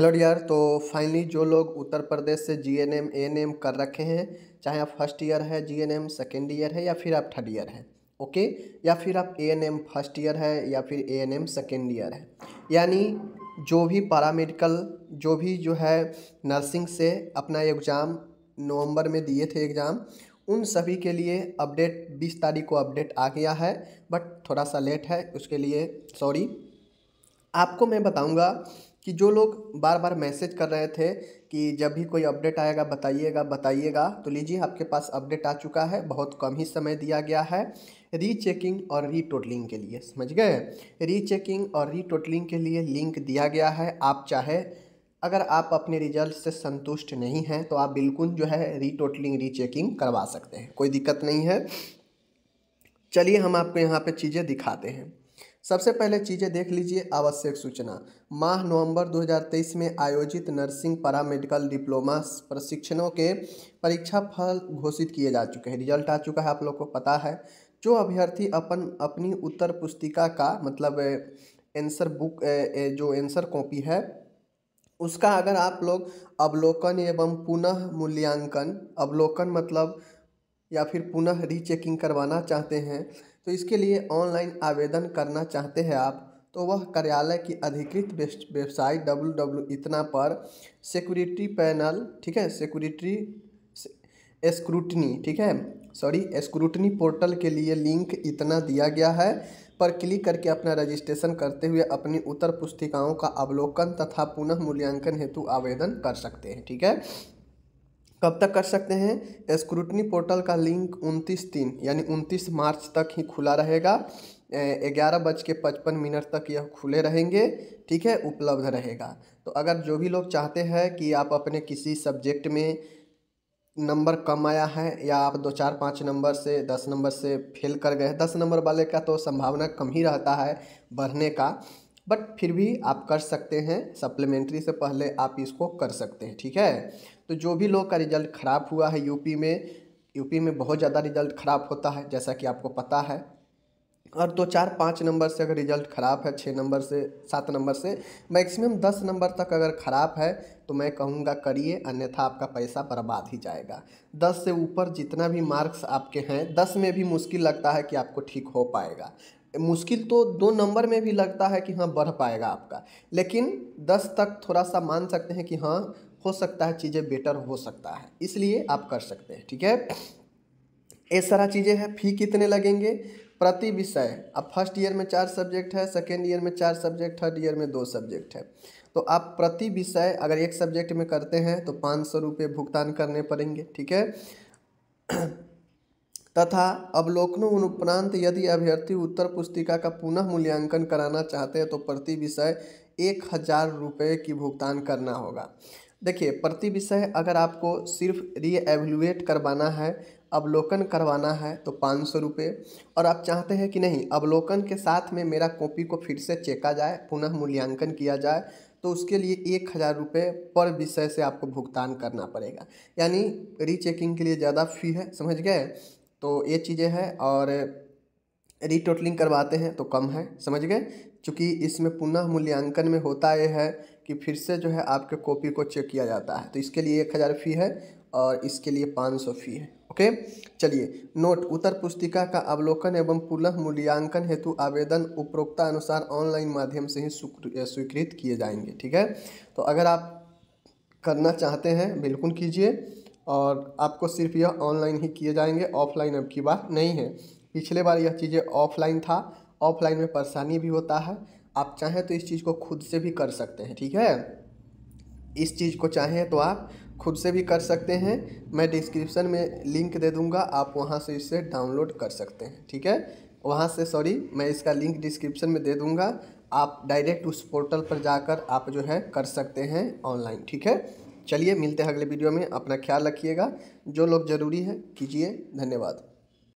hello dear तो finally जो लोग उत्तर प्रदेश से G N M N M कर रखे हैं चाहे आप फर्स्ट ईयर है G N M second year है या फिर आप थर्ड ईयर है ओके या फिर आप A N M first year है या फिर A N M second year है यानी जो भी पैरामेडिकल जो भी जो है नर्सिंग से अपना एग्ज़ाम नवंबर में दिए थे एग्ज़ाम उन सभी के लिए अपडेट बीस तारीख को अपडेट आ गया है बट थोड़ा सा लेट है उसके लिए सॉरी आपको मैं बताऊँगा कि जो लोग बार बार मैसेज कर रहे थे कि जब भी कोई अपडेट आएगा बताइएगा बताइएगा तो लीजिए आपके पास अपडेट आ चुका है बहुत कम ही समय दिया गया है रीचेकिंग और रीटोटलिंग के लिए समझ गए रीचेकिंग और रीटोटलिंग के लिए लिंक दिया गया है आप चाहे अगर आप अपने रिजल्ट से संतुष्ट नहीं हैं तो आप बिल्कुल जो है रीटोटलिंग रीचेकिंग करवा सकते हैं कोई दिक्कत नहीं है चलिए हम आपको यहाँ पे चीज़ें दिखाते हैं सबसे पहले चीज़ें देख लीजिए आवश्यक सूचना माह नवंबर 2023 में आयोजित नर्सिंग पैरा मेडिकल डिप्लोमा प्रशिक्षणों के परीक्षा फल घोषित किए जा चुके हैं रिजल्ट आ चुका है आप लोग को पता है जो अभ्यर्थी अपन अपनी उत्तर पुस्तिका का मतलब एंसर बुक जो एंसर कॉपी है उसका अगर आप लोग अवलोकन एवं पुनः मूल्यांकन अवलोकन मतलब या फिर पुनः रीचेकिंग करवाना चाहते हैं तो इसके लिए ऑनलाइन आवेदन करना चाहते हैं आप तो वह कार्यालय की अधिकृत वेबसाइट डब्लू डब्लू इतना पर सिक्योरिटी पैनल ठीक है सिक्योरिटी स्क्रूटनी ठीक है सॉरी स्क्रूटनी पोर्टल के लिए लिंक इतना दिया गया है पर क्लिक करके अपना रजिस्ट्रेशन करते हुए अपनी उत्तर पुस्तिकाओं का अवलोकन तथा पुनः मूल्यांकन हेतु आवेदन कर सकते हैं ठीक है कब तक कर सकते हैं स्क्रूटनी पोर्टल का लिंक उनतीस तीन यानी उनतीस मार्च तक ही खुला रहेगा ग्यारह बज के पचपन मिनट तक यह खुले रहेंगे ठीक है उपलब्ध रहेगा तो अगर जो भी लोग चाहते हैं कि आप अपने किसी सब्जेक्ट में नंबर कम आया है या आप दो चार पाँच नंबर से दस नंबर से फेल कर गए दस नंबर वाले का तो संभावना कम ही रहता है बढ़ने का बट फिर भी आप कर सकते हैं सप्लीमेंट्री से पहले आप इसको कर सकते हैं ठीक है तो जो भी लोग का रिजल्ट ख़राब हुआ है यूपी में यूपी में बहुत ज़्यादा रिजल्ट ख़राब होता है जैसा कि आपको पता है और दो चार पाँच नंबर से अगर रिजल्ट ख़राब है छः नंबर से सात नंबर से मैक्सिमम दस नंबर तक अगर ख़राब है तो मैं कहूँगा करिए अन्यथा आपका पैसा बर्बाद ही जाएगा दस से ऊपर जितना भी मार्क्स आपके हैं दस में भी मुश्किल लगता है कि आपको ठीक हो पाएगा मुश्किल तो दो नंबर में भी लगता है कि हाँ बढ़ पाएगा आपका लेकिन दस तक थोड़ा सा मान सकते हैं कि हाँ हो सकता है चीज़ें बेटर हो सकता है इसलिए आप कर सकते हैं ठीक है ये सारा चीज़ें हैं फी कितने लगेंगे प्रति विषय अब फर्स्ट ईयर में चार सब्जेक्ट है सेकेंड ईयर में चार सब्जेक्ट थर्ड ईयर में दो सब्जेक्ट है तो आप प्रति विषय अगर एक सब्जेक्ट में करते हैं तो पाँच सौ रुपये भुगतान करने पड़ेंगे ठीक है तथा अवलोकन अनुपरांत यदि अभ्यर्थी उत्तर पुस्तिका का पुनः मूल्यांकन कराना चाहते हैं तो प्रति विषय एक हज़ार रुपये की भुगतान करना होगा देखिए प्रति विषय अगर आपको सिर्फ एवलुएट करवाना है अवलोकन करवाना है तो पाँच सौ रुपये और आप चाहते हैं कि नहीं अवलोकन के साथ में मेरा कॉपी को फिर से चेका जाए पुनः मूल्यांकन किया जाए तो उसके लिए एक हज़ार रुपये पर विषय से आपको भुगतान करना पड़ेगा यानी रीचेकिंग के लिए ज़्यादा फी है समझ गए तो ये चीज़ें हैं और रीटोटलिंग करवाते हैं तो कम है समझ गए चूँकि इसमें पुनः मूल्यांकन में होता यह है कि फिर से जो है आपके कॉपी को चेक किया जाता है तो इसके लिए एक हज़ार फ़ी है और इसके लिए पाँच सौ फ़ी है ओके चलिए नोट उत्तर पुस्तिका का अवलोकन एवं पुनः मूल्यांकन हेतु आवेदन उपरोक्ता अनुसार ऑनलाइन माध्यम से ही स्वीकृत किए जाएंगे ठीक है तो अगर आप करना चाहते हैं बिल्कुल कीजिए और आपको सिर्फ यह ऑनलाइन ही किए जाएंगे ऑफलाइन अब की बात नहीं है पिछले बार यह चीज़ें ऑफलाइन था ऑफलाइन में परेशानी भी होता है आप चाहें तो इस चीज़ को खुद से भी कर सकते हैं ठीक है इस चीज़ को चाहें तो आप खुद से भी कर सकते हैं मैं डिस्क्रिप्शन में लिंक दे दूंगा आप वहां से इसे डाउनलोड कर सकते हैं ठीक है वहां से सॉरी मैं इसका लिंक डिस्क्रिप्शन में दे दूंगा आप डायरेक्ट उस पोर्टल पर जाकर आप जो है कर सकते हैं ऑनलाइन ठीक है चलिए मिलते हैं अगले वीडियो में अपना ख्याल रखिएगा जो लोग ज़रूरी है कीजिए धन्यवाद